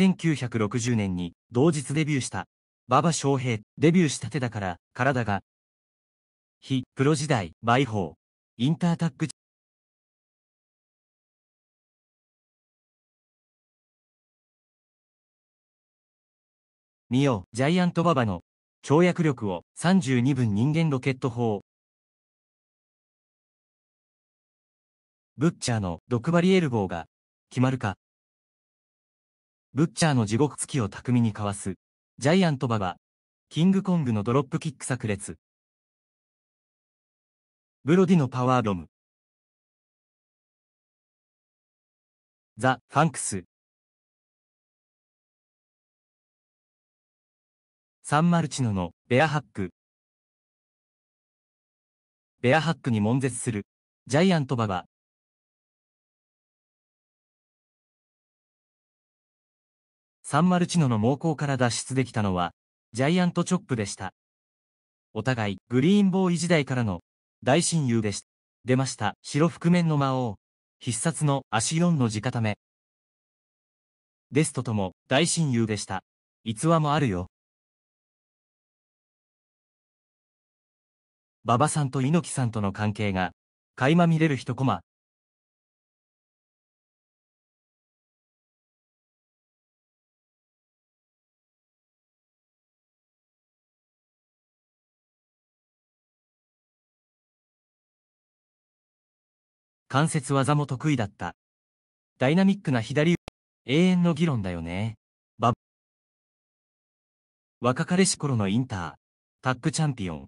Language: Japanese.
1960年に同日デビューした、馬場翔平、デビューしたてだから、体が、非プロ時代、ホー、インタータック見よジャイアント馬場の跳躍力を32分人間ロケット砲。ブッチャーの毒針エルボーが決まるか。ブッチャーの地獄突きを巧みにかわす、ジャイアント馬場、キングコングのドロップキック炸裂。ブロディのパワードム。ザ・ファンクス。サンマルチノのベアハック。ベアハックに悶絶する、ジャイアント馬場、サンマルチノの猛攻から脱出できたのは、ジャイアントチョップでした。お互い、グリーンボーイ時代からの大親友でした。出ました、白覆面の魔王。必殺の足4の地固め。デストとも大親友でした。逸話もあるよ。馬場さんと猪木さんとの関係が、垣間見れる一コマ。関節技も得意だった。ダイナミックな左永遠の議論だよね。バ若かりし頃のインター、タッグチャンピオン。